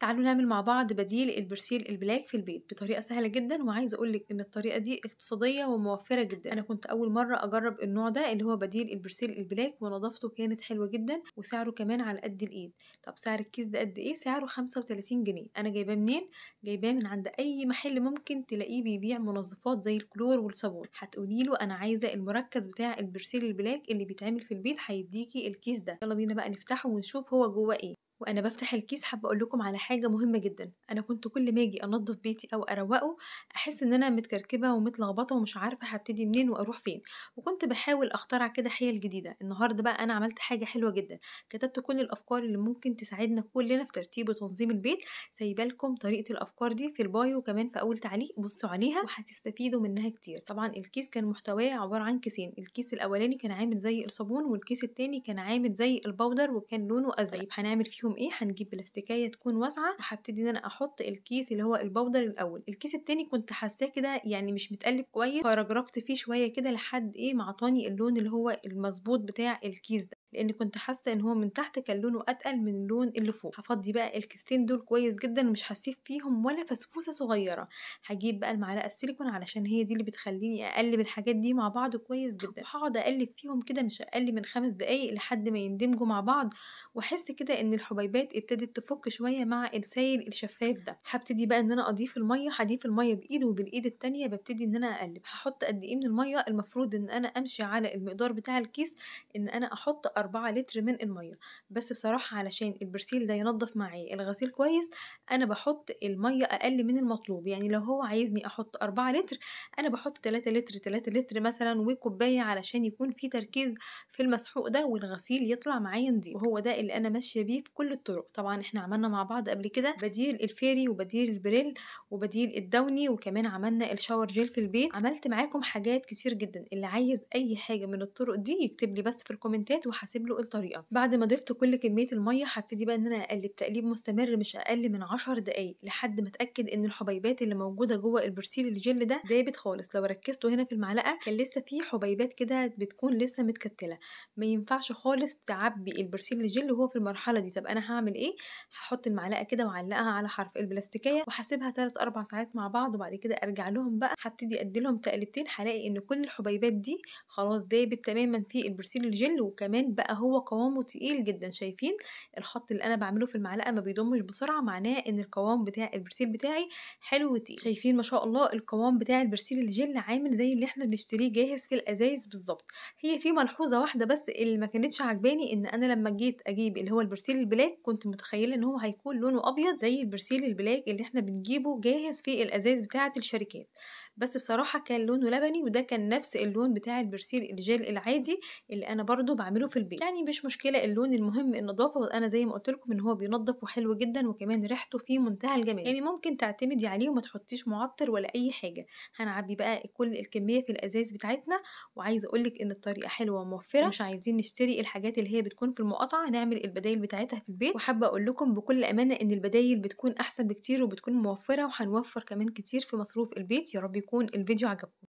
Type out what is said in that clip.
تعالوا نعمل مع بعض بديل البرسيل البلاك في البيت بطريقة سهلة جدا وعايزة أقولك إن الطريقة دي اقتصادية وموفرة جدا أنا كنت أول مرة أجرب النوع ده اللي هو بديل البرسيل البلاك ونظافته كانت حلوة جدا وسعره كمان على قد الإيد طب سعر الكيس ده قد إيه؟ سعره 35 جنيه أنا جايباه منين؟ جايباه من عند أي محل ممكن تلاقيه بيبيع منظفات زي الكلور والصابون هتقوليله أنا عايزة المركز بتاع البرسيل البلاك اللي بيتعمل في البيت هيديكي الكيس ده يلا بينا بقى نفتحه ونشوف هو جوه إيه وانا بفتح الكيس حابه اقول لكم على حاجه مهمه جدا انا كنت كل ما اجي انضف بيتي او اروقه احس ان انا متكركبه ومتلخبطه ومش عارفه هبتدي منين واروح فين وكنت بحاول اخترع كده حيل جديده النهارده بقى انا عملت حاجه حلوه جدا كتبت كل الافكار اللي ممكن تساعدنا كلنا في ترتيب وتنظيم البيت سايبه لكم طريقه الافكار دي في البايو وكمان في اول تعليق بصوا عليها وهتستفيدوا منها كتير طبعا الكيس كان محتواه عباره عن كيسين الكيس الاولاني كان عامل زي الصابون والكيس التاني كان عامل زي الباودر وكان لونه ازرق طيب هنعمل فيه فيهم ايه هنجيب بلاستيكيه تكون واسعه هبتدي ان انا احط الكيس اللي هو البودر الاول الكيس التاني كنت حاساه كده يعني مش متقلب كويس فرجرجت فيه شويه كده لحد ايه ما عطاني اللون اللي هو المظبوط بتاع الكيس ده لان كنت حاسه ان هو من تحت كان لونه اتقل من اللون اللي فوق هفضي بقى الكستين دول كويس جدا ومش هسيب فيهم ولا فسفوسه صغيره هجيب بقى المعلقه السيليكون علشان هي دي اللي بتخليني اقلب الحاجات دي مع بعض كويس جدا وهقعد اقلب فيهم كده مش اقل من خمس دقايق لحد ما يندمجوا مع بعض واحس كده ان الحبيبات ابتدت تفك شويه مع السائل الشفاف ده هبتدي بقى ان انا اضيف الميه هضيف الميه بايد وبالايد التانية ببتدي ان انا اقلب هحط قد ايه من الميه المفروض ان انا امشي على المقدار بتاع الكيس ان انا احط أربعة لتر من المية بس بصراحة علشان البرسيل ده ينضف معايا الغسيل كويس أنا بحط المية أقل من المطلوب يعني لو هو عايزني أحط أربعة لتر أنا بحط تلاتة لتر تلاتة لتر مثلا وكوباية علشان يكون في تركيز في المسحوق ده والغسيل يطلع معايا نضيف وهو ده اللي أنا ماشية بيه في كل الطرق طبعا احنا عملنا مع بعض قبل كده بديل الفيري وبديل البريل وبديل الدوني وكمان عملنا الشاور جيل في البيت عملت معاكم حاجات كتير جدا اللي عايز أي حاجة من الطرق دي يكتب لي بس في الكومنتات وحسنا هسيب له الطريقه بعد ما ضفت كل كميه الميه هبتدي بقى ان انا اقلب تقليب مستمر مش اقل من 10 دقايق لحد ما اتاكد ان الحبيبات اللي موجوده جوه البرسيل الجل ده دابت خالص لو ركزتوا هنا في المعلقه كان لسه في حبيبات كده بتكون لسه متكتله ما ينفعش خالص تعبي البرسيل الجل وهو في المرحله دي طب انا هعمل ايه هحط المعلقه كده وعلقها على حرف البلاستيكيه وهسيبها 3 4 ساعات مع بعض وبعد كده ارجع لهم بقى هبتدي اديلهم تقلبتين هلاقي ان كل الحبيبات دي خلاص دابت تماما في البرسيل الجل وكمان بقى هو قوامه تقيل جدا شايفين الخط اللي انا بعمله في المعلقه ما بيضمش بسرعه معناه ان القوام بتاع البرسيل بتاعي حلو وتقيل شايفين ما شاء الله القوام بتاع البرسيل الجل عامل زي اللي احنا بنشتريه جاهز في الازايز بالظبط هي في ملحوظه واحده بس اللي ما كانتش عجباني ان انا لما جيت اجيب اللي هو البرسيل البلاك كنت متخيله ان هو هيكون لونه ابيض زي البرسيل البلاك اللي احنا بنجيبه جاهز في الازايز بتاعه الشركات بس بصراحه كان لونه لبني وده كان نفس اللون بتاع البرسيل الجل العادي اللي انا برضو بعمله في البيت يعني مش مشكله اللون المهم النظافه انا زي ما قلت لكم ان هو بينظف وحلو جدا وكمان ريحته في منتهى الجمال يعني ممكن تعتمدي عليه وما تحطيش معطر ولا اي حاجه هنعبي بقى كل الكميه في الازاز بتاعتنا وعايزه اقولك ان الطريقه حلوه وموفره مش عايزين نشتري الحاجات اللي هي بتكون في المقاطعه نعمل البدايل بتاعتها في البيت وحابه اقول لكم بكل امانه ان البدايل بتكون احسن بكتير وبتكون موفره وهنوفر كمان كتير في مصروف البيت يا رب يكون الفيديو عجبكم